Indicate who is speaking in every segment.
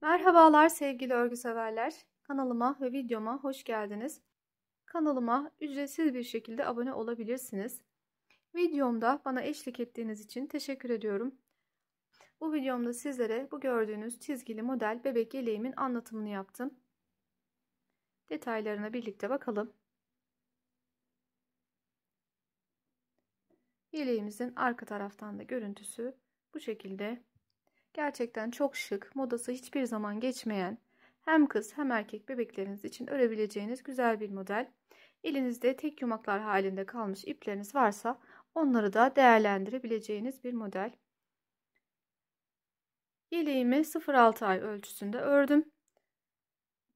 Speaker 1: Merhabalar sevgili örgü severler. Kanalıma ve videoma hoş geldiniz. Kanalıma ücretsiz bir şekilde abone olabilirsiniz. Videomda bana eşlik ettiğiniz için teşekkür ediyorum. Bu videomda sizlere bu gördüğünüz çizgili model bebek yeleğimin anlatımını yaptım. Detaylarına birlikte bakalım. Yeleğimizin arka taraftan da görüntüsü bu şekilde Gerçekten çok şık, modası hiçbir zaman geçmeyen, hem kız hem erkek bebekleriniz için örebileceğiniz güzel bir model. Elinizde tek yumaklar halinde kalmış ipleriniz varsa onları da değerlendirebileceğiniz bir model. Yeleğimi 0-6 ay ölçüsünde ördüm.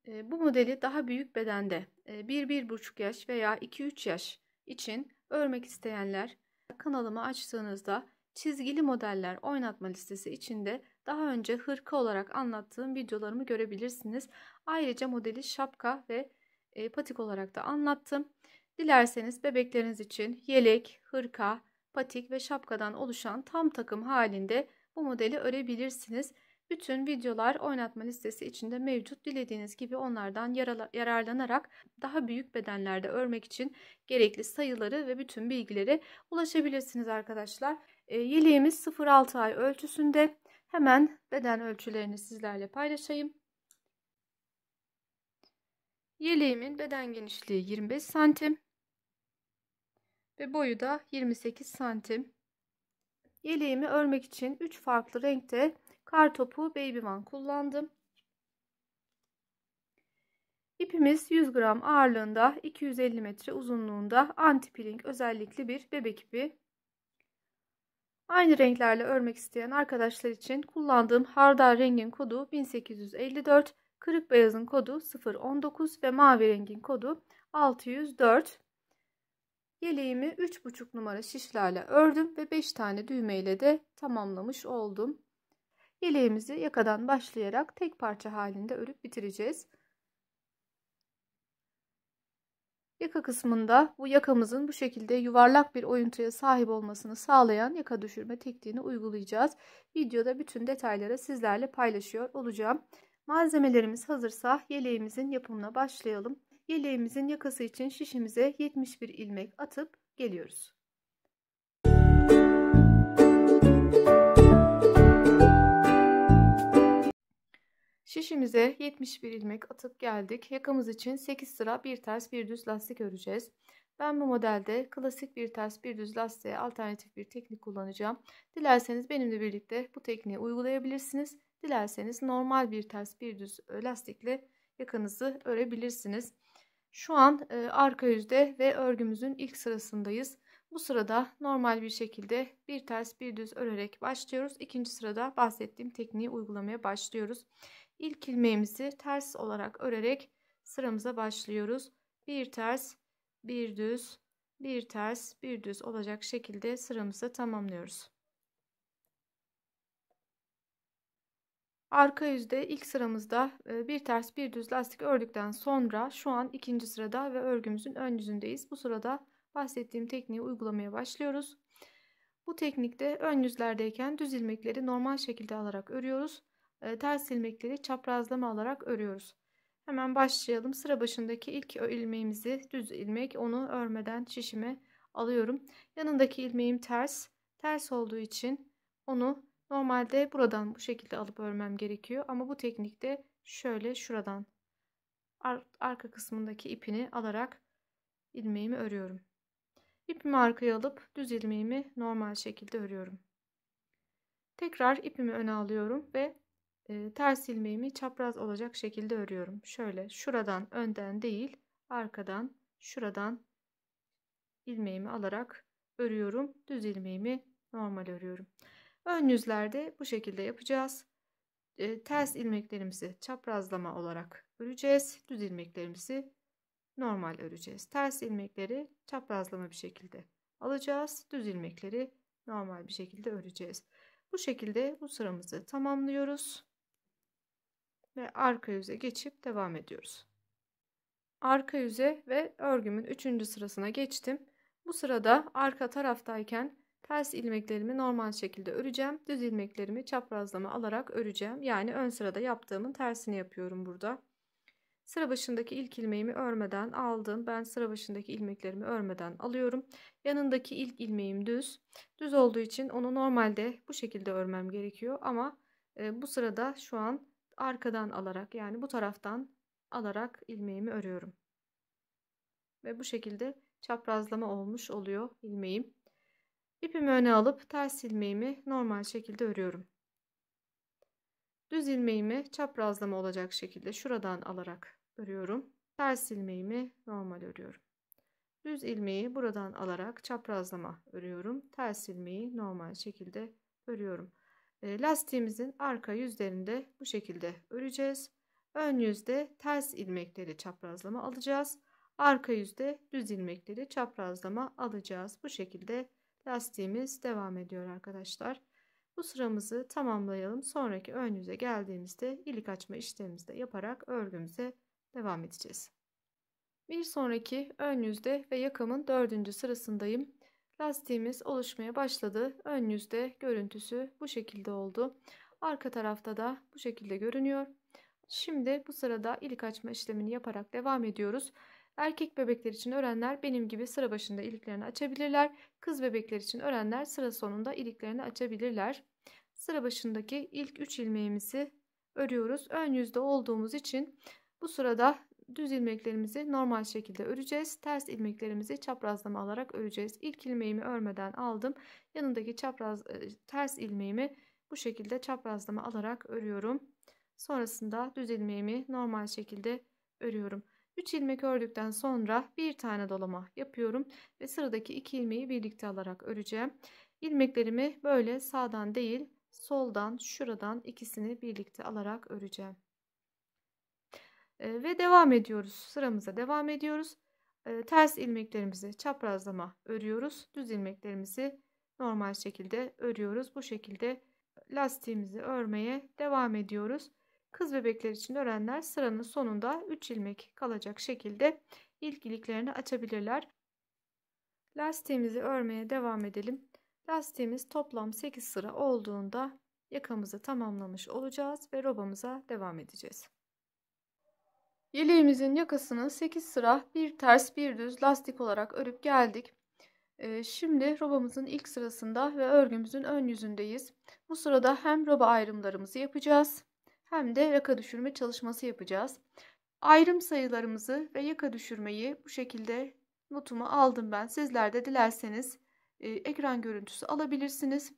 Speaker 1: Ee, bu modeli daha büyük bedende 1-1,5 e, yaş veya 2-3 yaş için örmek isteyenler kanalımı açtığınızda çizgili modeller oynatma listesi içinde daha önce hırka olarak anlattığım videolarımı görebilirsiniz. Ayrıca modeli şapka ve e, patik olarak da anlattım. Dilerseniz bebekleriniz için yelek, hırka, patik ve şapkadan oluşan tam takım halinde bu modeli örebilirsiniz. Bütün videolar oynatma listesi içinde mevcut. Dilediğiniz gibi onlardan yararlanarak daha büyük bedenlerde örmek için gerekli sayıları ve bütün bilgileri ulaşabilirsiniz arkadaşlar. E, yeleğimiz 0 ay ölçüsünde. Hemen beden ölçülerini sizlerle paylaşayım. Yeleğimin beden genişliği 25 santim ve boyu da 28 santim. Yeleğimi örmek için 3 farklı renkte kar topu Baby One kullandım. İpimiz 100 gram ağırlığında 250 metre uzunluğunda anti-peeling özellikli bir bebek ipi. Aynı renklerle örmek isteyen arkadaşlar için kullandığım hardal rengin kodu 1854, kırık beyazın kodu 019 ve mavi rengin kodu 604. Yeleğimi 3,5 numara şişlerle ördüm ve 5 tane düğme ile de tamamlamış oldum. Yeleğimizi yakadan başlayarak tek parça halinde örüp bitireceğiz. Yaka kısmında bu yakamızın bu şekilde yuvarlak bir oyuntuya sahip olmasını sağlayan yaka düşürme tekniğini uygulayacağız. Videoda bütün detayları sizlerle paylaşıyor olacağım. Malzemelerimiz hazırsa yeleğimizin yapımına başlayalım. Yeleğimizin yakası için şişimize 71 ilmek atıp geliyoruz. Şişimize 71 ilmek atıp geldik. Yakamız için 8 sıra bir ters bir düz lastik öreceğiz. Ben bu modelde klasik bir ters bir düz lastiğe alternatif bir teknik kullanacağım. Dilerseniz benimle birlikte bu tekniği uygulayabilirsiniz. Dilerseniz normal bir ters bir düz e, lastikle yakanızı örebilirsiniz. Şu an e, arka yüzde ve örgümüzün ilk sırasındayız. Bu sırada normal bir şekilde bir ters bir düz örerek başlıyoruz. İkinci sırada bahsettiğim tekniği uygulamaya başlıyoruz. İlk ilmeğimizi ters olarak örerek sıramıza başlıyoruz. Bir ters, bir düz, bir ters, bir düz olacak şekilde sıramızı tamamlıyoruz. Arka yüzde ilk sıramızda e, bir ters bir düz lastik ördükten sonra şu an ikinci sırada ve örgümüzün ön yüzündeyiz. Bu sırada bahsettiğim tekniği uygulamaya başlıyoruz. Bu teknikte ön yüzlerdeyken düz ilmekleri normal şekilde alarak örüyoruz. E, ters ilmekleri çaprazlama olarak örüyoruz. Hemen başlayalım. Sıra başındaki ilk ilmeğimizi düz ilmek onu örmeden şişime alıyorum. Yanındaki ilmeğim ters. Ters olduğu için onu normalde buradan bu şekilde alıp örmem gerekiyor. Ama bu teknikte şöyle şuradan ar arka kısmındaki ipini alarak ilmeğimi örüyorum. İpimi arkaya alıp düz ilmeğimi normal şekilde örüyorum. Tekrar ipimi öne alıyorum ve e, ters ilmeğimi çapraz olacak şekilde örüyorum. Şöyle şuradan önden değil arkadan şuradan ilmeğimi alarak örüyorum. Düz ilmeğimi normal örüyorum. Ön yüzlerde bu şekilde yapacağız. E, ters ilmeklerimizi çaprazlama olarak öreceğiz. Düz ilmeklerimizi normal öreceğiz. Ters ilmekleri çaprazlama bir şekilde alacağız. Düz ilmekleri normal bir şekilde öreceğiz. Bu şekilde bu sıramızı tamamlıyoruz ve arka yüze geçip devam ediyoruz. Arka yüze ve örgümün 3. sırasına geçtim. Bu sırada arka taraftayken ters ilmeklerimi normal şekilde öreceğim. Düz ilmeklerimi çaprazlama alarak öreceğim. Yani ön sırada yaptığımın tersini yapıyorum burada. Sıra başındaki ilk ilmeğimi örmeden aldım. Ben sıra başındaki ilmeklerimi örmeden alıyorum. Yanındaki ilk ilmeğim düz. Düz olduğu için onu normalde bu şekilde örmem gerekiyor ama e, bu sırada şu an arkadan alarak yani bu taraftan alarak ilmeğimi örüyorum. Ve bu şekilde çaprazlama olmuş oluyor ilmeğim. İpimi öne alıp ters ilmeğimi normal şekilde örüyorum. Düz ilmeğimi çaprazlama olacak şekilde şuradan alarak örüyorum. Ters ilmeğimi normal örüyorum. Düz ilmeği buradan alarak çaprazlama örüyorum. Ters ilmeği normal şekilde örüyorum. E, lastiğimizin arka yüzlerinde bu şekilde öreceğiz. Ön yüzde ters ilmekleri çaprazlama alacağız. Arka yüzde düz ilmekleri çaprazlama alacağız. Bu şekilde lastiğimiz devam ediyor arkadaşlar. Bu sıramızı tamamlayalım. Sonraki ön yüze geldiğimizde ilik açma işlemimizi de yaparak örgümüze devam edeceğiz. Bir sonraki ön yüzde ve yakamın dördüncü sırasındayım lastiğimiz oluşmaya başladı. Ön yüzde görüntüsü bu şekilde oldu. Arka tarafta da bu şekilde görünüyor. Şimdi bu sırada ilik açma işlemini yaparak devam ediyoruz. Erkek bebekler için örenler benim gibi sıra başında iliklerini açabilirler. Kız bebekler için örenler sıra sonunda iliklerini açabilirler. Sıra başındaki ilk 3 ilmeğimizi örüyoruz. Ön yüzde olduğumuz için bu sırada düz ilmeklerimizi normal şekilde öreceğiz. Ters ilmeklerimizi çaprazlama alarak öreceğiz. İlk ilmeğimi örmeden aldım. Yanındaki çapraz e, ters ilmeğimi bu şekilde çaprazlama alarak örüyorum. Sonrasında düz ilmeğimi normal şekilde örüyorum. 3 ilmek ördükten sonra bir tane dolama yapıyorum ve sıradaki 2 ilmeği birlikte alarak öreceğim. İlmeklerimi böyle sağdan değil soldan şuradan ikisini birlikte alarak öreceğim. Ee, ve devam ediyoruz. Sıramıza devam ediyoruz. Ee, ters ilmeklerimizi çaprazlama örüyoruz. Düz ilmeklerimizi normal şekilde örüyoruz. Bu şekilde lastiğimizi örmeye devam ediyoruz. Kız bebekler için örenler sıranın sonunda 3 ilmek kalacak şekilde ilk iliklerini açabilirler. Lastiğimizi örmeye devam edelim. Lastiğimiz toplam 8 sıra olduğunda yakamızı tamamlamış olacağız ve robamıza devam edeceğiz. Yeleğimizin yakasını 8 sıra bir ters bir düz lastik olarak örüp geldik. Ee, şimdi robamızın ilk sırasında ve örgümüzün ön yüzündeyiz. Bu sırada hem roba ayrımlarımızı yapacağız hem de yaka düşürme çalışması yapacağız. Ayrım sayılarımızı ve yaka düşürmeyi bu şekilde notumu aldım ben. Sizler de dilerseniz e, ekran görüntüsü alabilirsiniz.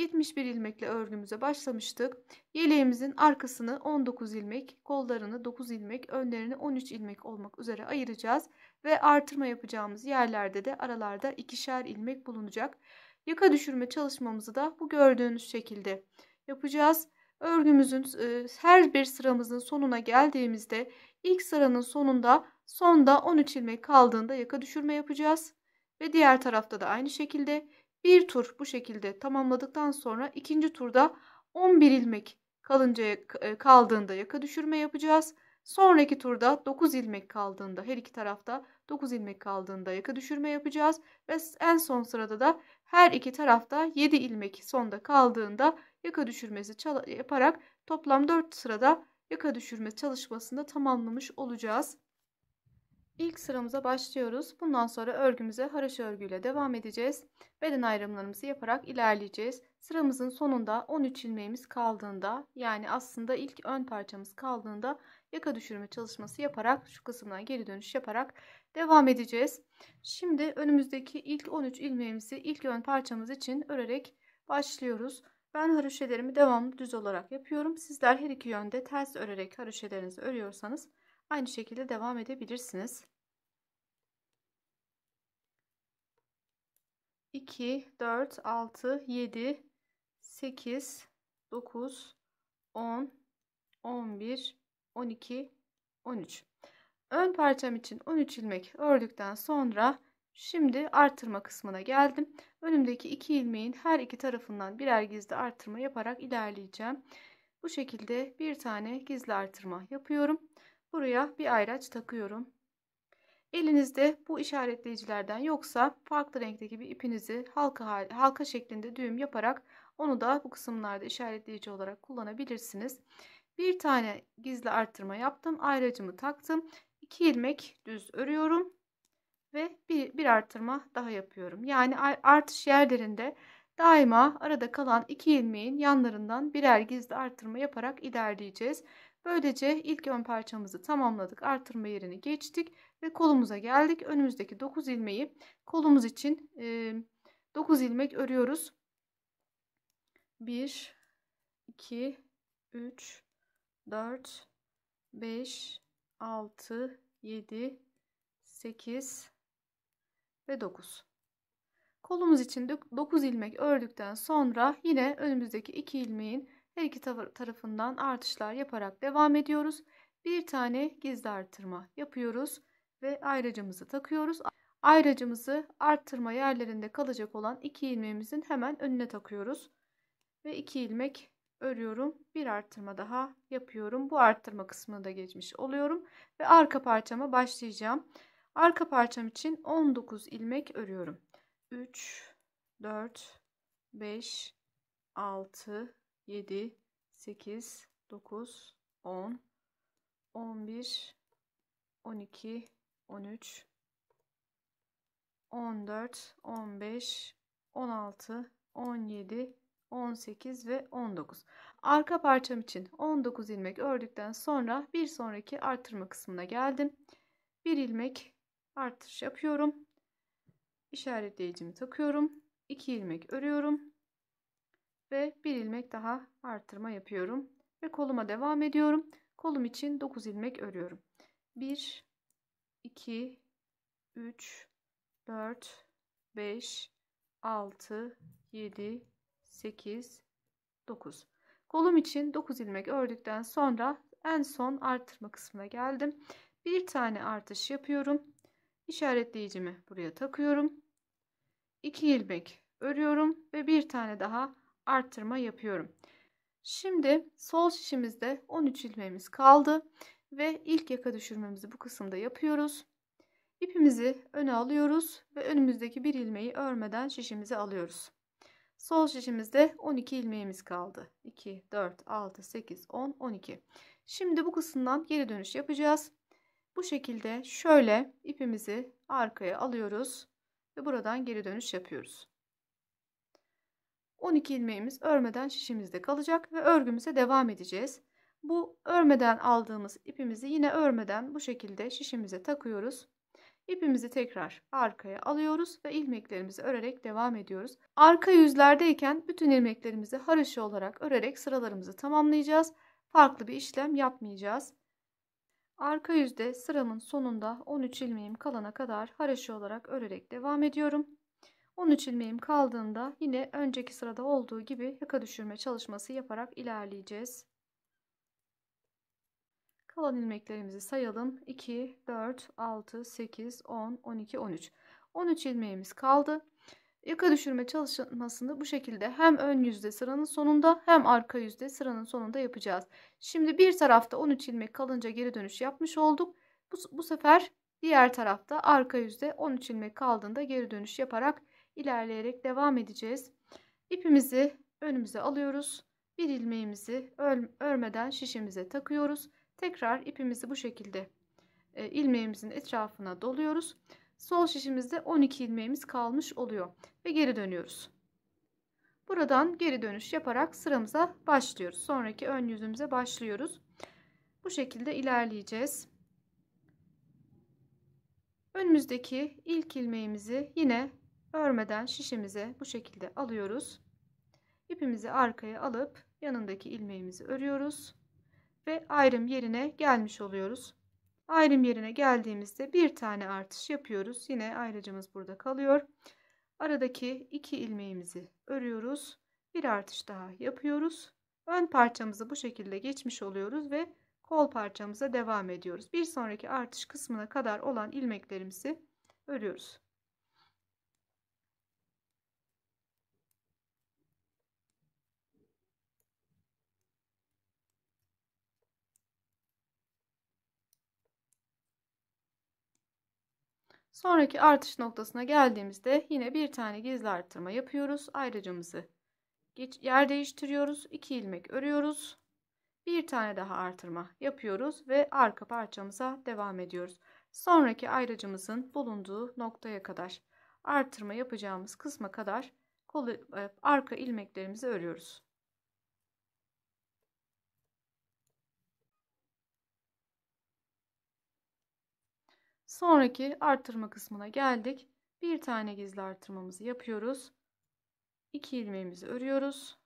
Speaker 1: 71 ilmekle örgümüze başlamıştık. Yeleğimizin arkasını 19 ilmek, kollarını 9 ilmek, önlerini 13 ilmek olmak üzere ayıracağız ve artırma yapacağımız yerlerde de aralarda ikişer ilmek bulunacak. Yaka düşürme çalışmamızı da bu gördüğünüz şekilde yapacağız. Örgümüzün e, her bir sıramızın sonuna geldiğimizde ilk sıranın sonunda sonda 13 ilmek kaldığında yaka düşürme yapacağız ve diğer tarafta da aynı şekilde bir tur bu şekilde tamamladıktan sonra ikinci turda 11 ilmek kalıncaya e, kaldığında yaka düşürme yapacağız. Sonraki turda 9 ilmek kaldığında her iki tarafta 9 ilmek kaldığında yaka düşürme yapacağız ve en son sırada da her iki tarafta 7 ilmek sonda kaldığında yaka düşürmesi yaparak toplam 4 sırada yaka düşürme çalışmasında tamamlamış olacağız. İlk sıramıza başlıyoruz. Bundan sonra örgümüze haroşa örgüyle devam edeceğiz. Beden ayrımlarımızı yaparak ilerleyeceğiz. Sıramızın sonunda 13 ilmeğimiz kaldığında yani aslında ilk ön parçamız kaldığında yaka düşürme çalışması yaparak şu kısımdan geri dönüş yaparak devam edeceğiz. Şimdi önümüzdeki ilk 13 ilmeğimizi ilk ön parçamız için örerek başlıyoruz. Ben haroşelerimi devamlı düz olarak yapıyorum. Sizler her iki yönde ters örerek haroşelerinizi örüyorsanız Aynı şekilde devam edebilirsiniz. 2, 4, 6, 7, 8, 9, 10, 11, 12, 13. Ön parçam için 13 ilmek ördükten sonra şimdi artırma kısmına geldim. Önümdeki iki ilmeğin her iki tarafından birer gizli artırma yaparak ilerleyeceğim. Bu şekilde bir tane gizli artırma yapıyorum. Buraya bir ayraç takıyorum. Elinizde bu işaretleyicilerden yoksa farklı renkteki bir ipinizi halka, halka şeklinde düğüm yaparak onu da bu kısımlarda işaretleyici olarak kullanabilirsiniz. Bir tane gizli arttırma yaptım. Ayracımı taktım. 2 ilmek düz örüyorum. Ve bir, bir arttırma daha yapıyorum. Yani artış yerlerinde daima arada kalan 2 ilmeğin yanlarından birer gizli arttırma yaparak ilerleyeceğiz. Böylece ilk ön parçamızı tamamladık. Artırma yerini geçtik ve kolumuza geldik. Önümüzdeki 9 ilmeği kolumuz için 9 ilmek örüyoruz. 1 2 3 4 5 6 7 8 ve 9. Kolumuz için 9 ilmek ördükten sonra yine önümüzdeki 2 ilmeğin her iki tarafından artışlar yaparak devam ediyoruz. Bir tane gizli artırma yapıyoruz ve ayracımızı takıyoruz. Ayracımızı arttırma yerlerinde kalacak olan iki ilmeğimizin hemen önüne takıyoruz. Ve iki ilmek örüyorum. Bir arttırma daha yapıyorum. Bu arttırma kısmını da geçmiş oluyorum. Ve arka parçama başlayacağım. Arka parçam için 19 ilmek örüyorum. 3, 4, 5, 6, 7, 8, 9, 10, 11, 12, 13, 14, 15, 16, 17, 18 ve 19. Arka parçam için 19 ilmek ördükten sonra bir sonraki artırma kısmına geldim. Bir ilmek artış yapıyorum. İşaretleyicimi takıyorum. 2 ilmek örüyorum ve bir ilmek daha artırma yapıyorum ve koluma devam ediyorum. Kolum için 9 ilmek örüyorum. 1 2 3 4 5 6 7 8 9 Kolum için 9 ilmek ördükten sonra en son artırma kısmına geldim. Bir tane artış yapıyorum. İşaretleyicimi buraya takıyorum. 2 ilmek örüyorum ve bir tane daha arttırma yapıyorum. Şimdi sol şişimizde 13 ilmeğimiz kaldı ve ilk yaka düşürmemizi bu kısımda yapıyoruz. İpimizi öne alıyoruz ve önümüzdeki bir ilmeği örmeden şişimizi alıyoruz. Sol şişimizde 12 ilmeğimiz kaldı. 2, 4, 6, 8, 10, 12. Şimdi bu kısımdan geri dönüş yapacağız. Bu şekilde şöyle ipimizi arkaya alıyoruz ve buradan geri dönüş yapıyoruz. 12 ilmeğimiz örmeden şişimizde kalacak ve örgümüze devam edeceğiz. Bu örmeden aldığımız ipimizi yine örmeden bu şekilde şişimize takıyoruz. İpimizi tekrar arkaya alıyoruz ve ilmeklerimizi örerek devam ediyoruz. Arka yüzlerdeyken bütün ilmeklerimizi haroşa olarak örerek sıralarımızı tamamlayacağız. Farklı bir işlem yapmayacağız. Arka yüzde sıramın sonunda 13 ilmeğim kalana kadar haroşa olarak örerek devam ediyorum. 13 ilmeğim kaldığında yine önceki sırada olduğu gibi yaka düşürme çalışması yaparak ilerleyeceğiz. Kalan ilmeklerimizi sayalım. 2, 4, 6, 8, 10, 12, 13. 13 ilmeğimiz kaldı. Yaka düşürme çalışmasını bu şekilde hem ön yüzde sıranın sonunda hem arka yüzde sıranın sonunda yapacağız. Şimdi bir tarafta 13 ilmek kalınca geri dönüş yapmış olduk. Bu, bu sefer diğer tarafta arka yüzde 13 ilmek kaldığında geri dönüş yaparak ilerleyerek devam edeceğiz. İpimizi önümüze alıyoruz. Bir ilmeğimizi örmeden şişimize takıyoruz. Tekrar ipimizi bu şekilde e, ilmeğimizin etrafına doluyoruz. Sol şişimizde 12 ilmeğimiz kalmış oluyor ve geri dönüyoruz. Buradan geri dönüş yaparak sıramıza başlıyoruz. Sonraki ön yüzümüze başlıyoruz. Bu şekilde ilerleyeceğiz. Önümüzdeki ilk ilmeğimizi yine Örmeden şişemize bu şekilde alıyoruz. İpimizi arkaya alıp yanındaki ilmeğimizi örüyoruz ve ayrım yerine gelmiş oluyoruz. Ayrım yerine geldiğimizde bir tane artış yapıyoruz. Yine ayrıcımız burada kalıyor. Aradaki iki ilmeğimizi örüyoruz. Bir artış daha yapıyoruz. Ön parçamızı bu şekilde geçmiş oluyoruz ve kol parçamıza devam ediyoruz. Bir sonraki artış kısmına kadar olan ilmeklerimizi örüyoruz. Sonraki artış noktasına geldiğimizde yine bir tane gizli artırma yapıyoruz. Ayrıcımızı yer değiştiriyoruz. 2 ilmek örüyoruz. Bir tane daha artırma yapıyoruz ve arka parçamıza devam ediyoruz. Sonraki ayrıcımızın bulunduğu noktaya kadar artırma yapacağımız kısma kadar kolu, e, arka ilmeklerimizi örüyoruz. Sonraki artırma kısmına geldik. Bir tane gizli artırmamızı yapıyoruz. 2 ilmeğimizi örüyoruz.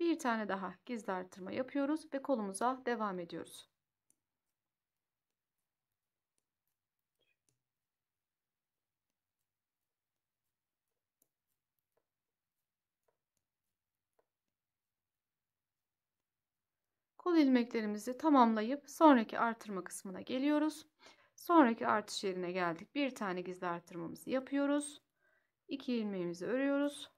Speaker 1: Bir tane daha gizli artırma yapıyoruz ve kolumuza devam ediyoruz. Kol ilmeklerimizi tamamlayıp sonraki artırma kısmına geliyoruz. Sonraki artış yerine geldik. Bir tane gizli artırmamızı yapıyoruz. 2 ilmeğimizi örüyoruz.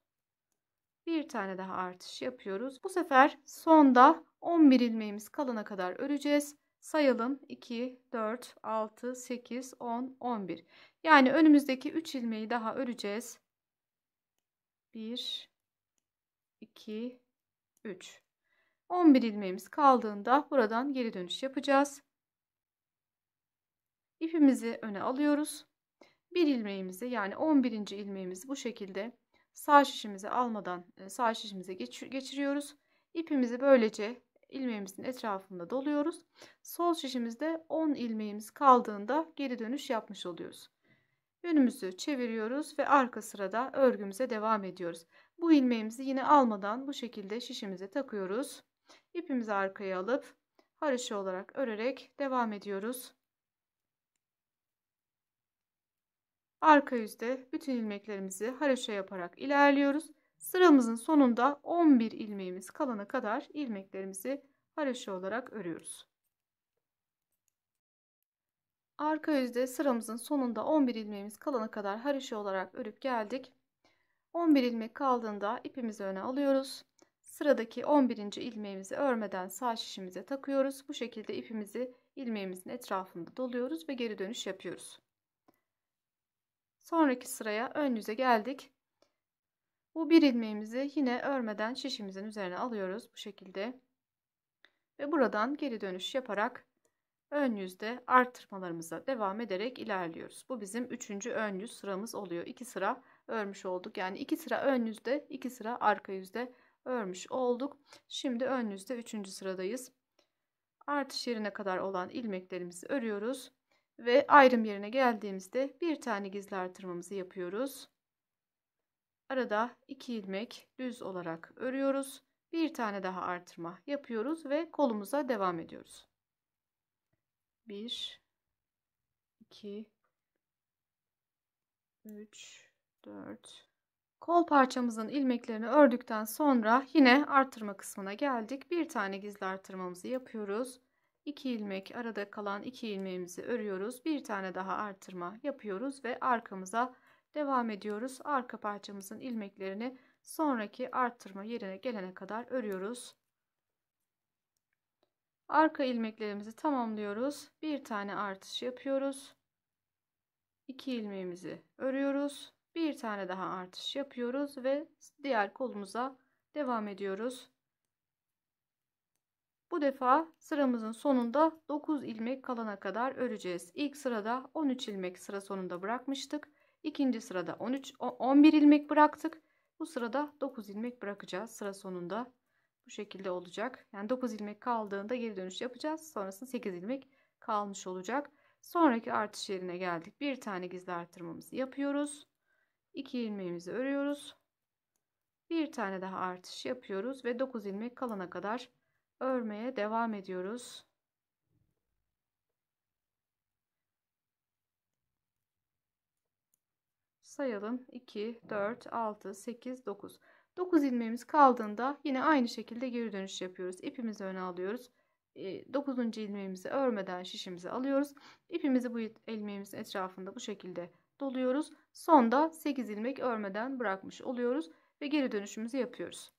Speaker 1: Bir tane daha artış yapıyoruz. Bu sefer sonda 11 ilmeğimiz kalana kadar öreceğiz. Sayalım 2, 4, 6, 8, 10, 11. Yani önümüzdeki 3 ilmeği daha öreceğiz. 1, 2, 3. 11 ilmeğimiz kaldığında buradan geri dönüş yapacağız. İpimizi öne alıyoruz. Bir ilmeğimizi yani 11. ilmeğimizi bu şekilde sağ şişimize almadan e, sağ şişimize geçiriyoruz. İpimizi böylece ilmeğimizin etrafında doluyoruz. Sol şişimizde 10 ilmeğimiz kaldığında geri dönüş yapmış oluyoruz. Yönümüzü çeviriyoruz ve arka sırada örgümüze devam ediyoruz. Bu ilmeğimizi yine almadan bu şekilde şişimize takıyoruz. İpimizi arkaya alıp haroşa olarak örerek devam ediyoruz. Arka yüzde bütün ilmeklerimizi haroşa yaparak ilerliyoruz. Sıramızın sonunda 11 ilmeğimiz kalana kadar ilmeklerimizi haroşa olarak örüyoruz. Arka yüzde sıramızın sonunda 11 ilmeğimiz kalana kadar haroşa olarak örüp geldik. 11 ilmek kaldığında ipimizi öne alıyoruz. Sıradaki 11. ilmeğimizi örmeden sağ şişimize takıyoruz. Bu şekilde ipimizi ilmeğimizin etrafında doluyoruz ve geri dönüş yapıyoruz. Sonraki sıraya ön yüze geldik. Bu bir ilmeğimizi yine örmeden şişimizin üzerine alıyoruz bu şekilde. Ve buradan geri dönüş yaparak ön yüzde arttırmalarımıza devam ederek ilerliyoruz. Bu bizim üçüncü ön yüz sıramız oluyor. İki sıra örmüş olduk. Yani iki sıra ön yüzde, iki sıra arka yüzde örmüş olduk. Şimdi ön yüzde üçüncü sıradayız. Artış yerine kadar olan ilmeklerimizi örüyoruz. Ve ayrım yerine geldiğimizde bir tane gizli artırmamızı yapıyoruz. Arada iki ilmek düz olarak örüyoruz. Bir tane daha artırma yapıyoruz ve kolumuza devam ediyoruz. 1 2 3 4 Kol parçamızın ilmeklerini ördükten sonra yine artırma kısmına geldik. Bir tane gizli artırmamızı yapıyoruz. 2 ilmek arada kalan 2 ilmeğimizi örüyoruz. Bir tane daha artırma yapıyoruz ve arkamıza devam ediyoruz. Arka parçamızın ilmeklerini sonraki artırma yerine gelene kadar örüyoruz. Arka ilmeklerimizi tamamlıyoruz. Bir tane artış yapıyoruz. 2 ilmeğimizi örüyoruz. Bir tane daha artış yapıyoruz ve diğer kolumuza devam ediyoruz. Bu defa sıramızın sonunda 9 ilmek kalana kadar öreceğiz. İlk sırada 13 ilmek sıra sonunda bırakmıştık. İkinci sırada 13 11 ilmek bıraktık. Bu sırada 9 ilmek bırakacağız sıra sonunda. Bu şekilde olacak. Yani 9 ilmek kaldığında geri dönüş yapacağız. Sonrasında 8 ilmek kalmış olacak. Sonraki artış yerine geldik. Bir tane gizli artırmamızı yapıyoruz. 2 ilmeğimizi örüyoruz. Bir tane daha artış yapıyoruz ve 9 ilmek kalana kadar örmeye devam ediyoruz. Sayalım 2, 4, 6, 8, 9. 9 ilmeğimiz kaldığında yine aynı şekilde geri dönüş yapıyoruz. İpimizi öne alıyoruz. 9. Ee, ilmeğimizi örmeden şişimizi alıyoruz. İpimizi bu ilmeğimizin etrafında bu şekilde doluyoruz. Sonda 8 ilmek örmeden bırakmış oluyoruz ve geri dönüşümüzü yapıyoruz.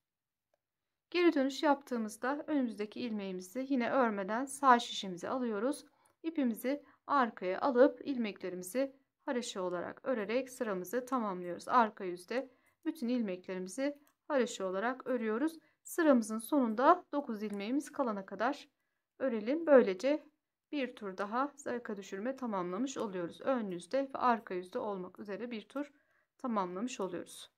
Speaker 1: Geri dönüş yaptığımızda önümüzdeki ilmeğimizi yine örmeden sağ şişimizi alıyoruz. İpimizi arkaya alıp ilmeklerimizi hareşe olarak örerek sıramızı tamamlıyoruz. Arka yüzde bütün ilmeklerimizi hareşe olarak örüyoruz. Sıramızın sonunda 9 ilmeğimiz kalana kadar örelim. Böylece bir tur daha zayka düşürme tamamlamış oluyoruz. Ön yüzde ve arka yüzde olmak üzere bir tur tamamlamış oluyoruz.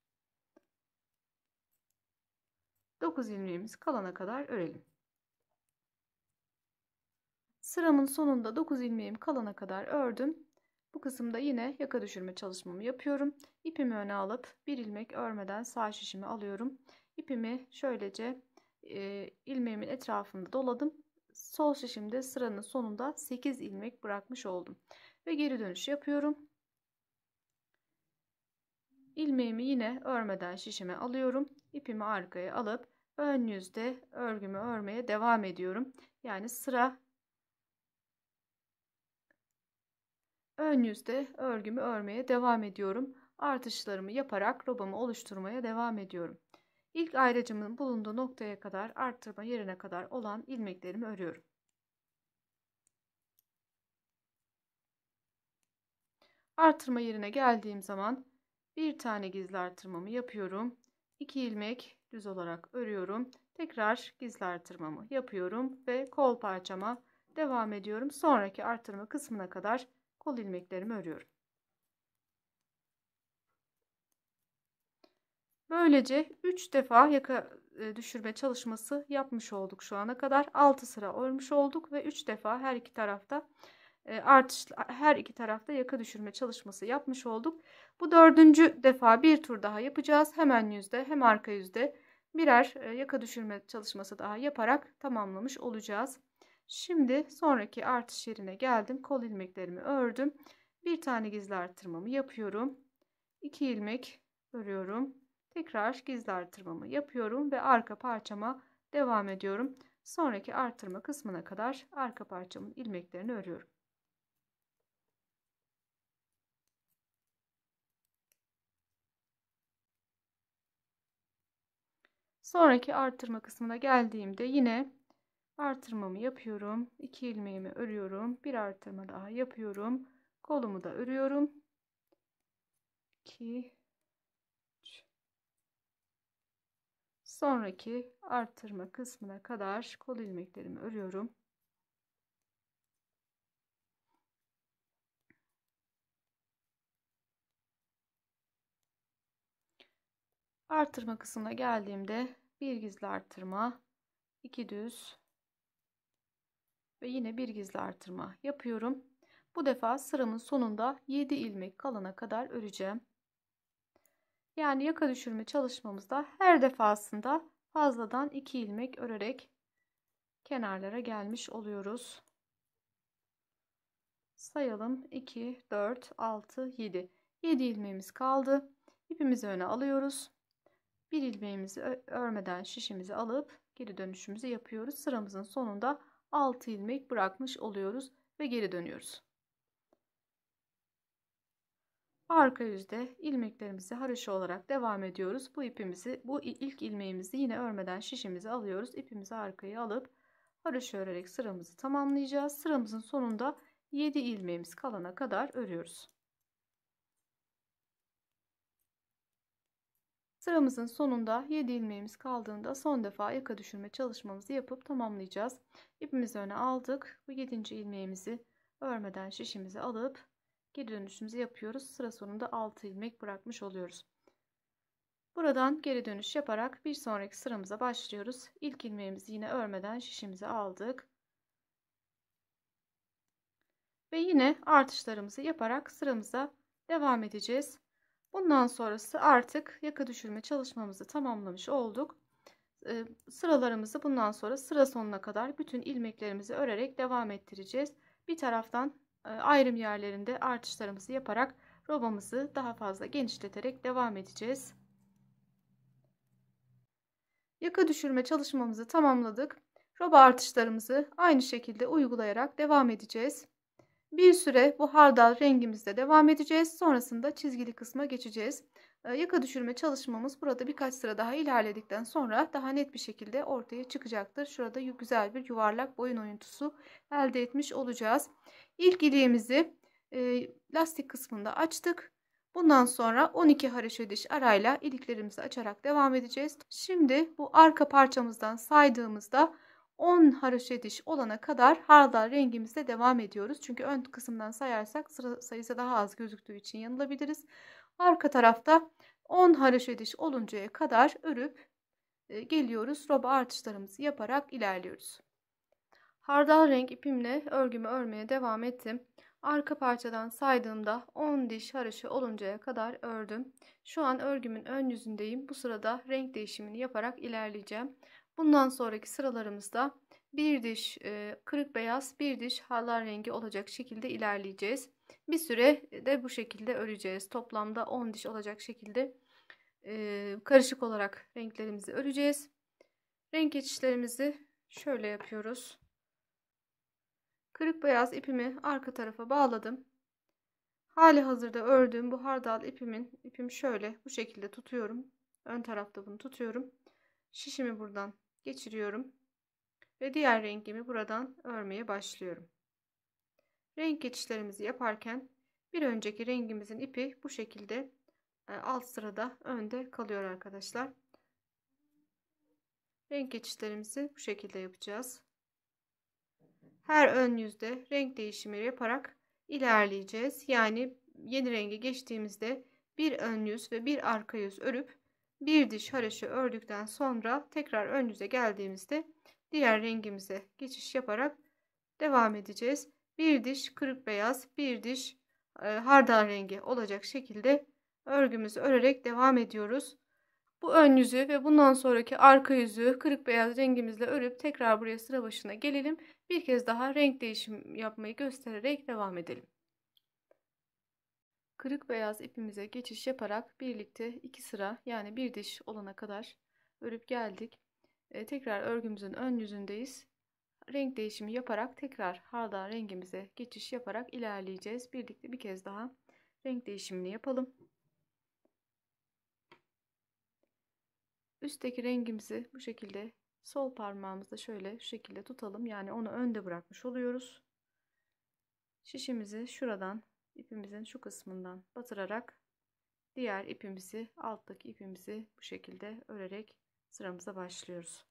Speaker 1: 9 ilmeğimiz kalana kadar örelim. Sıramın sonunda 9 ilmeğim kalana kadar ördüm. Bu kısımda yine yaka düşürme çalışmamı yapıyorum. İpimi öne alıp bir ilmek örmeden sağ şişimi alıyorum. İpimi şöylece e, ilmeğimin etrafında doladım. Sol şişimde sıranın sonunda 8 ilmek bırakmış oldum. Ve geri dönüş yapıyorum ilmeğimi yine örmeden şişime alıyorum. İpimi arkaya alıp ön yüzde örgümü örmeye devam ediyorum. Yani sıra ön yüzde örgümü örmeye devam ediyorum. Artışlarımı yaparak robamı oluşturmaya devam ediyorum. İlk ayracımın bulunduğu noktaya kadar arttırma yerine kadar olan ilmeklerimi örüyorum. Artırma yerine geldiğim zaman bir tane gizli artırmamı yapıyorum. 2 ilmek düz olarak örüyorum. Tekrar gizli artırmamı yapıyorum ve kol parçama devam ediyorum. Sonraki artırma kısmına kadar kol ilmeklerimi örüyorum. Böylece 3 defa yaka e, düşürme çalışması yapmış olduk şu ana kadar. 6 sıra örmüş olduk ve 3 defa her iki tarafta artış her iki tarafta yaka düşürme çalışması yapmış olduk. Bu dördüncü defa bir tur daha yapacağız. Hemen yüzde hem arka yüzde birer yaka düşürme çalışması daha yaparak tamamlamış olacağız. Şimdi sonraki artış yerine geldim. Kol ilmeklerimi ördüm. Bir tane gizli artırmamı yapıyorum. 2 ilmek örüyorum. Tekrar gizli artırmamı yapıyorum ve arka parçama devam ediyorum. Sonraki artırma kısmına kadar arka parçamın ilmeklerini örüyorum. Sonraki artırma kısmına geldiğimde yine artırmamı yapıyorum. 2 ilmeğimi örüyorum. Bir artırma daha yapıyorum. Kolumu da örüyorum. 2 3 Sonraki artırma kısmına kadar kol ilmeklerimi örüyorum. Artırma kısmına geldiğimde bir gizli artırma, iki düz ve yine bir gizli artırma yapıyorum. Bu defa sıramın sonunda 7 ilmek kalana kadar öreceğim. Yani yaka düşürme çalışmamızda her defasında fazladan 2 ilmek örerek kenarlara gelmiş oluyoruz. Sayalım 2, 4, 6, 7. 7 ilmeğimiz kaldı. İpimizi öne alıyoruz bir ilmeğimizi örmeden şişimizi alıp geri dönüşümüzü yapıyoruz. Sıramızın sonunda 6 ilmek bırakmış oluyoruz ve geri dönüyoruz. Arka yüzde ilmeklerimizi haroşa olarak devam ediyoruz. Bu ipimizi, bu ilk ilmeğimizi yine örmeden şişimizi alıyoruz. İpimizi arkaya alıp haroşa örerek sıramızı tamamlayacağız. Sıramızın sonunda 7 ilmeğimiz kalana kadar örüyoruz. Sıramızın sonunda 7 ilmeğimiz kaldığında son defa yaka düşürme çalışmamızı yapıp tamamlayacağız. İpimizi öne aldık. Bu 7. ilmeğimizi örmeden şişimizi alıp geri dönüşümüzü yapıyoruz. Sıra sonunda 6 ilmek bırakmış oluyoruz. Buradan geri dönüş yaparak bir sonraki sıramıza başlıyoruz. İlk ilmeğimizi yine örmeden şişimizi aldık. Ve yine artışlarımızı yaparak sıramıza devam edeceğiz. Bundan sonrası artık yaka düşürme çalışmamızı tamamlamış olduk. Ee, sıralarımızı bundan sonra sıra sonuna kadar bütün ilmeklerimizi örerek devam ettireceğiz. Bir taraftan e, ayrım yerlerinde artışlarımızı yaparak robamızı daha fazla genişleterek devam edeceğiz. Yaka düşürme çalışmamızı tamamladık. Roba artışlarımızı aynı şekilde uygulayarak devam edeceğiz. Bir süre bu hardal rengimizde devam edeceğiz. Sonrasında çizgili kısma geçeceğiz. Ee, yaka düşürme çalışmamız burada birkaç sıra daha ilerledikten sonra daha net bir şekilde ortaya çıkacaktır. Şurada güzel bir yuvarlak boyun oyuntusu elde etmiş olacağız. İlk iliğimizi e, lastik kısmında açtık. Bundan sonra 12 haroşa diş arayla iliklerimizi açarak devam edeceğiz. Şimdi bu arka parçamızdan saydığımızda 10 haroşa diş olana kadar hardal rengimizde devam ediyoruz. Çünkü ön kısımdan sayarsak sıra sayısı daha az gözüktüğü için yanılabiliriz. Arka tarafta 10 haroşa diş oluncaya kadar örüp e, geliyoruz. Roba artışlarımızı yaparak ilerliyoruz. Hardal renk ipimle örgümü örmeye devam ettim. Arka parçadan saydığımda 10 diş haroşa oluncaya kadar ördüm. Şu an örgümün ön yüzündeyim. Bu sırada renk değişimini yaparak ilerleyeceğim. Bundan sonraki sıralarımızda bir diş e, kırık beyaz, bir diş halar rengi olacak şekilde ilerleyeceğiz. Bir süre de bu şekilde öreceğiz. Toplamda 10 diş olacak şekilde e, karışık olarak renklerimizi öreceğiz. Renk geçişlerimizi şöyle yapıyoruz. Kırık beyaz ipimi arka tarafa bağladım. Hali hazırda ördüğüm bu hardal ipimin ipimi şöyle bu şekilde tutuyorum. Ön tarafta bunu tutuyorum. Şişimi buradan geçiriyorum ve diğer rengimi buradan örmeye başlıyorum. Renk geçişlerimizi yaparken bir önceki rengimizin ipi bu şekilde e, alt sırada önde kalıyor arkadaşlar. Renk geçişlerimizi bu şekilde yapacağız. Her ön yüzde renk değişimi yaparak ilerleyeceğiz. Yani yeni rengi geçtiğimizde bir ön yüz ve bir arka yüz örüp bir diş hareşi ördükten sonra tekrar ön yüze geldiğimizde diğer rengimize geçiş yaparak devam edeceğiz. Bir diş kırık beyaz, bir diş e, hardal rengi olacak şekilde örgümüzü örerek devam ediyoruz. Bu ön yüzü ve bundan sonraki arka yüzü kırık beyaz rengimizle örüp tekrar buraya sıra başına gelelim. Bir kez daha renk değişim yapmayı göstererek devam edelim. Kırık beyaz ipimize geçiş yaparak birlikte iki sıra yani bir diş olana kadar örüp geldik. E, tekrar örgümüzün ön yüzündeyiz. Renk değişimi yaparak tekrar hardan rengimize geçiş yaparak ilerleyeceğiz. Birlikte bir kez daha renk değişimini yapalım. Üstteki rengimizi bu şekilde sol parmağımızda şöyle şu şekilde tutalım. Yani onu önde bırakmış oluyoruz. Şişimizi şuradan ipimizin şu kısmından batırarak diğer ipimizi alttaki ipimizi bu şekilde örerek sıramıza başlıyoruz.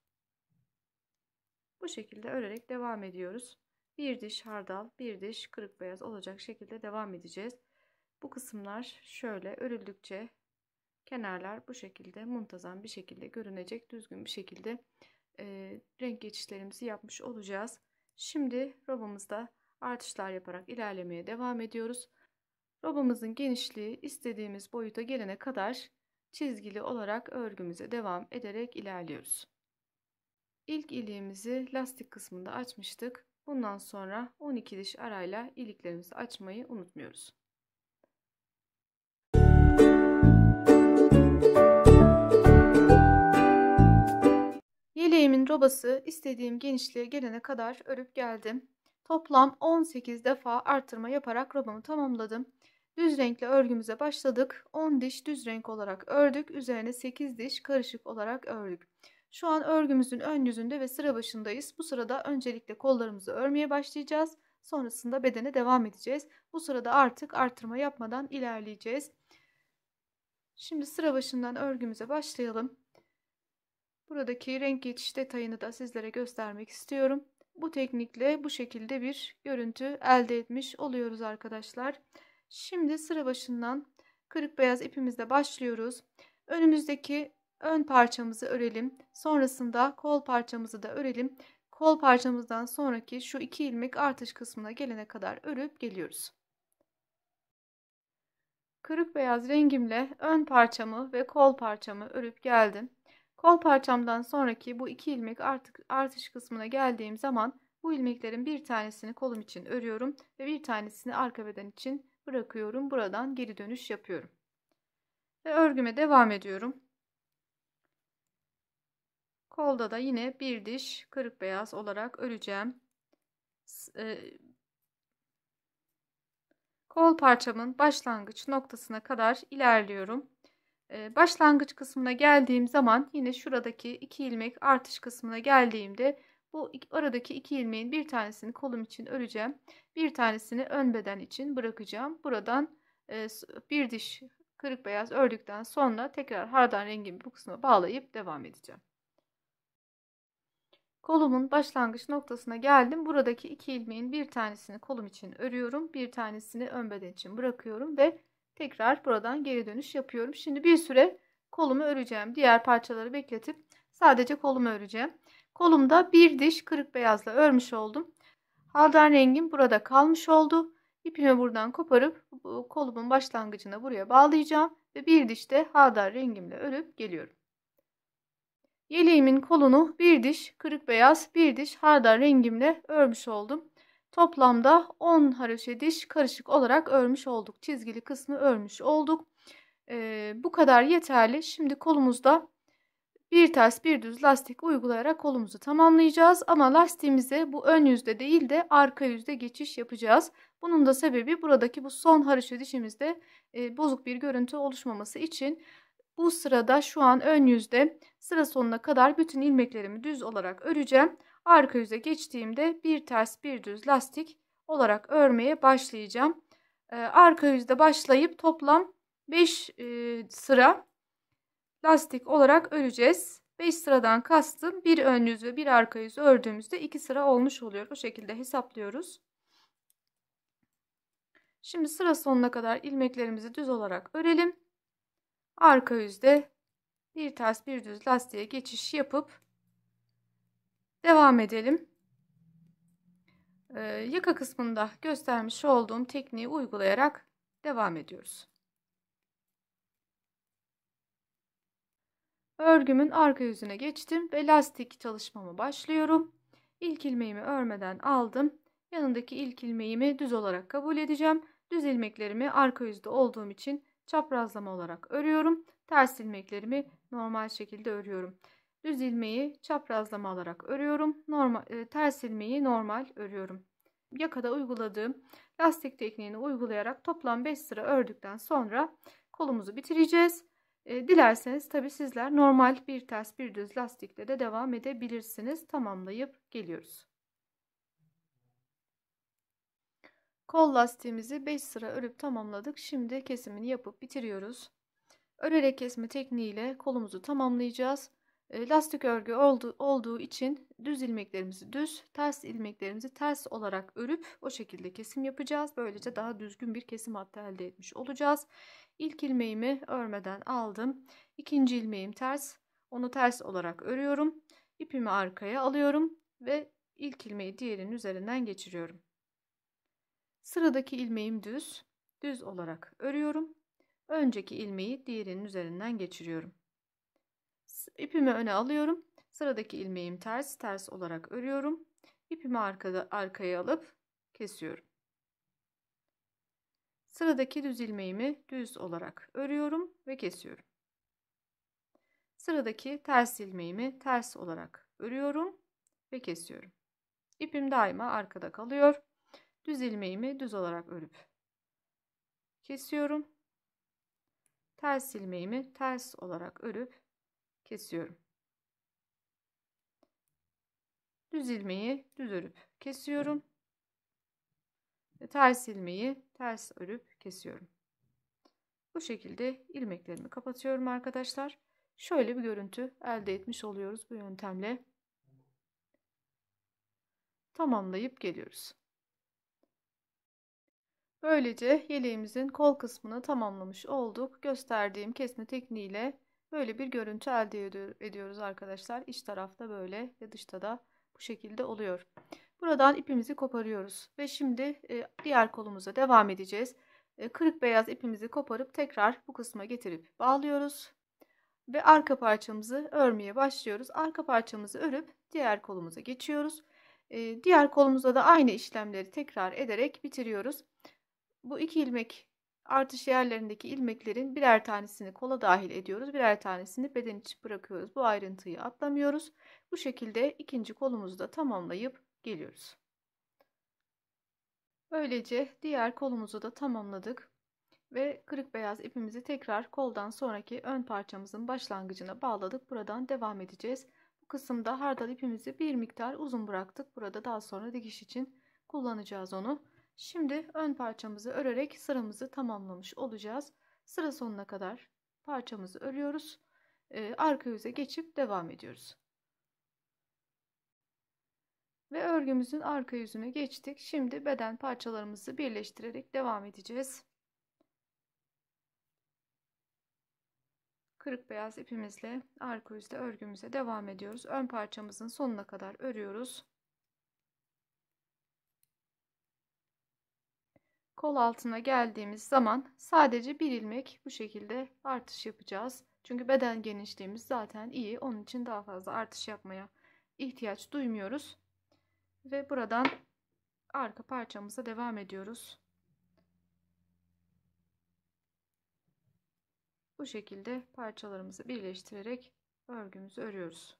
Speaker 1: Bu şekilde örerek devam ediyoruz. Bir diş hardal, bir diş kırık beyaz olacak şekilde devam edeceğiz. Bu kısımlar şöyle örüldükçe kenarlar bu şekilde muntazam bir şekilde görünecek, düzgün bir şekilde e, renk geçişlerimizi yapmış olacağız. Şimdi robamızda artışlar yaparak ilerlemeye devam ediyoruz. Robamızın genişliği istediğimiz boyuta gelene kadar çizgili olarak örgümüze devam ederek ilerliyoruz. İlk iliğimizi lastik kısmında açmıştık. Bundan sonra 12 diş arayla iliklerimizi açmayı unutmuyoruz. Yeleğimin robası istediğim genişliğe gelene kadar örüp geldim. Toplam 18 defa artırma yaparak robamı tamamladım. Düz renkli örgümüze başladık. 10 diş düz renk olarak ördük. Üzerine 8 diş karışık olarak ördük. Şu an örgümüzün ön yüzünde ve sıra başındayız. Bu sırada öncelikle kollarımızı örmeye başlayacağız. Sonrasında bedene devam edeceğiz. Bu sırada artık artırma yapmadan ilerleyeceğiz. Şimdi sıra başından örgümüze başlayalım. Buradaki renk geçiş detayını da sizlere göstermek istiyorum. Bu teknikle bu şekilde bir görüntü elde etmiş oluyoruz arkadaşlar. Arkadaşlar. Şimdi sıra başından kırık beyaz ipimizle başlıyoruz. Önümüzdeki ön parçamızı örelim. Sonrasında kol parçamızı da örelim. Kol parçamızdan sonraki şu iki ilmek artış kısmına gelene kadar örüp geliyoruz. Kırık beyaz rengimle ön parçamı ve kol parçamı örüp geldim. Kol parçamdan sonraki bu iki ilmek artık artış kısmına geldiğim zaman bu ilmeklerin bir tanesini kolum için örüyorum ve bir tanesini arka beden için bırakıyorum. Buradan geri dönüş yapıyorum. Ve örgüme devam ediyorum. Kolda da yine bir diş kırık beyaz olarak öreceğim. E, kol parçamın başlangıç noktasına kadar ilerliyorum. E, başlangıç kısmına geldiğim zaman yine şuradaki iki ilmek artış kısmına geldiğimde bu aradaki iki ilmeğin bir tanesini kolum için öreceğim. Bir tanesini ön beden için bırakacağım. Buradan e, bir diş kırık beyaz ördükten sonra tekrar hardan rengimi bu kısma bağlayıp devam edeceğim. Kolumun başlangıç noktasına geldim. Buradaki iki ilmeğin bir tanesini kolum için örüyorum. Bir tanesini ön beden için bırakıyorum ve tekrar buradan geri dönüş yapıyorum. Şimdi bir süre kolumu öreceğim. Diğer parçaları bekletip sadece kolumu öreceğim. Kolumda bir diş kırık beyazla örmüş oldum. Haldan rengim burada kalmış oldu. İpimi buradan koparıp kolumun başlangıcına buraya bağlayacağım ve bir diş de hadar rengimle örüp geliyorum. Yeleğimin kolunu bir diş kırık beyaz bir diş hadar rengimle örmüş oldum. Toplamda 10 haroşe diş karışık olarak örmüş olduk. Çizgili kısmı örmüş olduk. Ee, bu kadar yeterli. Şimdi kolumuzda bir ters bir düz lastik uygulayarak kolumuzu tamamlayacağız ama lastiğimize bu ön yüzde değil de arka yüzde geçiş yapacağız. Bunun da sebebi buradaki bu son haroşa dişimizde e, bozuk bir görüntü oluşmaması için bu sırada şu an ön yüzde sıra sonuna kadar bütün ilmeklerimi düz olarak öreceğim. Arka yüze geçtiğimde bir ters bir düz lastik olarak örmeye başlayacağım. E, arka yüzde başlayıp toplam 5 e, sıra lastik olarak öreceğiz. 5 sıradan kastım bir ön yüz ve bir arka yüz ördüğümüzde 2 sıra olmuş oluyor. Bu şekilde hesaplıyoruz. Şimdi sıra sonuna kadar ilmeklerimizi düz olarak örelim. Arka yüzde bir ters bir düz lastiğe geçiş yapıp devam edelim. Ee, yaka kısmında göstermiş olduğum tekniği uygulayarak devam ediyoruz. Örgümün arka yüzüne geçtim ve lastik çalışmama başlıyorum. İlk ilmeğimi örmeden aldım. Yanındaki ilk ilmeğimi düz olarak kabul edeceğim. Düz ilmeklerimi arka yüzde olduğum için çaprazlama olarak örüyorum. Ters ilmeklerimi normal şekilde örüyorum. Düz ilmeği çaprazlama olarak örüyorum. Normal e, ters ilmeği normal örüyorum. Yakada uyguladığım lastik tekniğini uygulayarak toplam 5 sıra ördükten sonra kolumuzu bitireceğiz. E, dilerseniz tabi sizler normal bir ters bir düz lastikle de devam edebilirsiniz. Tamamlayıp geliyoruz. Kol lastiğimizi 5 sıra örüp tamamladık. Şimdi kesimini yapıp bitiriyoruz. Örerek kesme tekniğiyle kolumuzu tamamlayacağız. Lastik örgü oldu, olduğu için düz ilmeklerimizi düz, ters ilmeklerimizi ters olarak örüp o şekilde kesim yapacağız. Böylece daha düzgün bir kesim hattı elde etmiş olacağız. İlk ilmeğimi örmeden aldım. İkinci ilmeğim ters. Onu ters olarak örüyorum. İpimi arkaya alıyorum ve ilk ilmeği diğerinin üzerinden geçiriyorum. Sıradaki ilmeğim düz. Düz olarak örüyorum. Önceki ilmeği diğerinin üzerinden geçiriyorum. İpimi öne alıyorum. Sıradaki ilmeğim ters. Ters olarak örüyorum. İpimi arkada, arkaya alıp kesiyorum. Sıradaki düz ilmeğimi düz olarak örüyorum ve kesiyorum. Sıradaki ters ilmeğimi ters olarak örüyorum ve kesiyorum. İpim daima arkada kalıyor. Düz ilmeğimi düz olarak örüp kesiyorum. Ters ilmeğimi ters olarak örüp kesiyorum. Düz ilmeği düz örüp kesiyorum. ters ilmeği ters örüp kesiyorum. Bu şekilde ilmeklerimi kapatıyorum arkadaşlar. Şöyle bir görüntü elde etmiş oluyoruz bu yöntemle. Tamamlayıp geliyoruz. Böylece yeleğimizin kol kısmını tamamlamış olduk. Gösterdiğim kesme tekniğiyle böyle bir görüntü elde ediyoruz arkadaşlar. İç tarafta böyle ve dışta da bu şekilde oluyor. Buradan ipimizi koparıyoruz ve şimdi e, diğer kolumuza devam edeceğiz. E, kırık beyaz ipimizi koparıp tekrar bu kısma getirip bağlıyoruz. Ve arka parçamızı örmeye başlıyoruz. Arka parçamızı örüp diğer kolumuza geçiyoruz. E, diğer kolumuza da aynı işlemleri tekrar ederek bitiriyoruz. Bu iki ilmek artış yerlerindeki ilmeklerin birer tanesini kola dahil ediyoruz. Birer tanesini beden için bırakıyoruz. Bu ayrıntıyı atlamıyoruz. Bu şekilde ikinci kolumuzu da tamamlayıp geliyoruz. Böylece diğer kolumuzu da tamamladık ve kırık beyaz ipimizi tekrar koldan sonraki ön parçamızın başlangıcına bağladık. Buradan devam edeceğiz. Bu kısımda hardal ipimizi bir miktar uzun bıraktık. Burada daha sonra dikiş için kullanacağız onu. Şimdi ön parçamızı örerek sıramızı tamamlamış olacağız. Sıra sonuna kadar parçamızı örüyoruz. Ee, arka yüze geçip devam ediyoruz. Ve örgümüzün arka yüzünü geçtik. Şimdi beden parçalarımızı birleştirerek devam edeceğiz. Kırık beyaz ipimizle arka yüzde örgümüze devam ediyoruz. Ön parçamızın sonuna kadar örüyoruz. Kol altına geldiğimiz zaman sadece bir ilmek bu şekilde artış yapacağız. Çünkü beden genişliğimiz zaten iyi. Onun için daha fazla artış yapmaya ihtiyaç duymuyoruz. Ve buradan arka parçamıza devam ediyoruz. Bu şekilde parçalarımızı birleştirerek örgümüzü örüyoruz.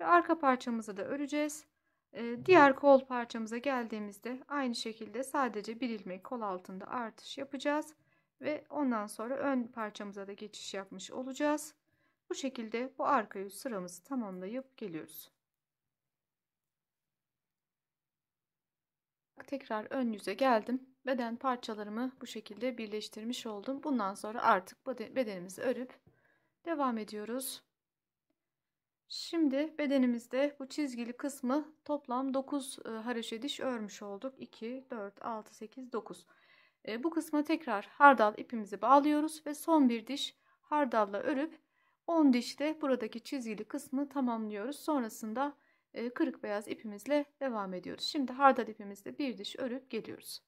Speaker 1: Ve arka parçamızı da öreceğiz. Ee, diğer kol parçamıza geldiğimizde aynı şekilde sadece bir ilmek kol altında artış yapacağız ve ondan sonra ön parçamıza da geçiş yapmış olacağız. Bu şekilde bu arka yüz sıramızı tamamlayıp geliyoruz. tekrar ön yüze geldim. Beden parçalarımı bu şekilde birleştirmiş oldum. Bundan sonra artık bedenimizi örüp devam ediyoruz. Şimdi bedenimizde bu çizgili kısmı toplam 9 e, haroşa diş örmüş olduk. 2, 4, 6, 8, 9. Bu kısma tekrar hardal ipimizi bağlıyoruz ve son bir diş hardalla örüp 10 dişte buradaki çizgili kısmı tamamlıyoruz. Sonrasında ee, kırık beyaz ipimizle devam ediyoruz. Şimdi hardal ipimizle bir diş örüp geliyoruz.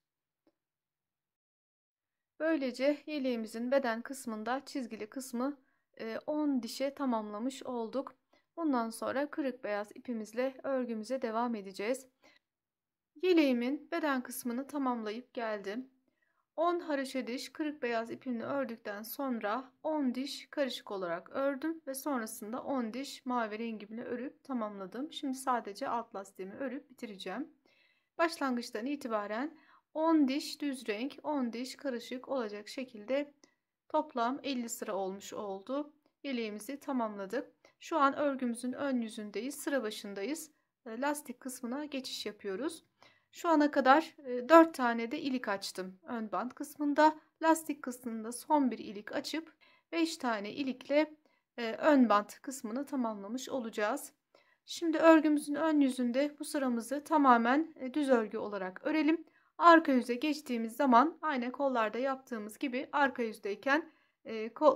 Speaker 1: Böylece yeleğimizin beden kısmında çizgili kısmı 10 e, dişe tamamlamış olduk. Bundan sonra kırık beyaz ipimizle örgümüze devam edeceğiz. Yeleğimin beden kısmını tamamlayıp geldim. 10 haroşa diş kırık beyaz ipimle ördükten sonra 10 diş karışık olarak ördüm ve sonrasında 10 diş mavi rengimle örüp tamamladım. Şimdi sadece alt lastiğimi örüp bitireceğim. Başlangıçtan itibaren 10 diş düz renk, 10 diş karışık olacak şekilde toplam 50 sıra olmuş oldu. Yeleğimizi tamamladık. Şu an örgümüzün ön yüzündeyiz, sıra başındayız. Ee, lastik kısmına geçiş yapıyoruz. Şu ana kadar 4 tane de ilik açtım ön band kısmında. Lastik kısmında son bir ilik açıp 5 tane ilikle ön bant kısmını tamamlamış olacağız. Şimdi örgümüzün ön yüzünde bu sıramızı tamamen düz örgü olarak örelim. Arka yüze geçtiğimiz zaman aynı kollarda yaptığımız gibi arka yüzdeyken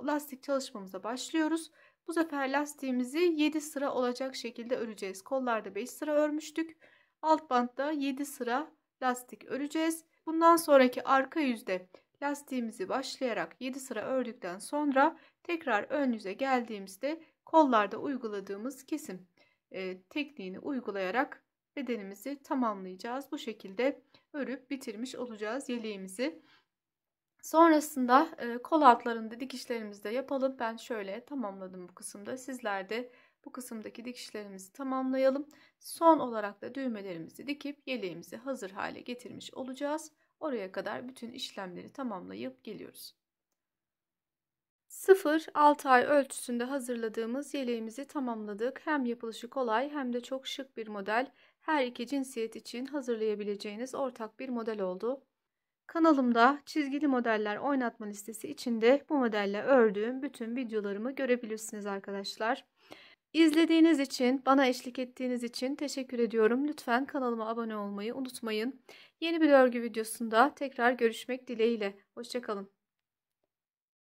Speaker 1: lastik çalışmamıza başlıyoruz. Bu sefer lastiğimizi 7 sıra olacak şekilde öreceğiz. Kollarda 5 sıra örmüştük. Alt bantta 7 sıra lastik öreceğiz. Bundan sonraki arka yüzde lastiğimizi başlayarak 7 sıra ördükten sonra tekrar ön yüze geldiğimizde kollarda uyguladığımız kesim e, tekniğini uygulayarak bedenimizi tamamlayacağız. Bu şekilde örüp bitirmiş olacağız yeleğimizi. Sonrasında e, kol altlarında dikişlerimizi de yapalım. Ben şöyle tamamladım bu kısımda. Sizler de bu kısımdaki dikişlerimizi tamamlayalım. Son olarak da düğmelerimizi dikip yeleğimizi hazır hale getirmiş olacağız. Oraya kadar bütün işlemleri tamamlayıp geliyoruz. 0-6 ay ölçüsünde hazırladığımız yeleğimizi tamamladık. Hem yapılışı kolay hem de çok şık bir model. Her iki cinsiyet için hazırlayabileceğiniz ortak bir model oldu. Kanalımda çizgili modeller oynatma listesi içinde bu modelle ördüğüm bütün videolarımı görebilirsiniz arkadaşlar. İzlediğiniz için, bana eşlik ettiğiniz için teşekkür ediyorum. Lütfen kanalıma abone olmayı unutmayın. Yeni bir örgü videosunda tekrar görüşmek dileğiyle. Hoşçakalın.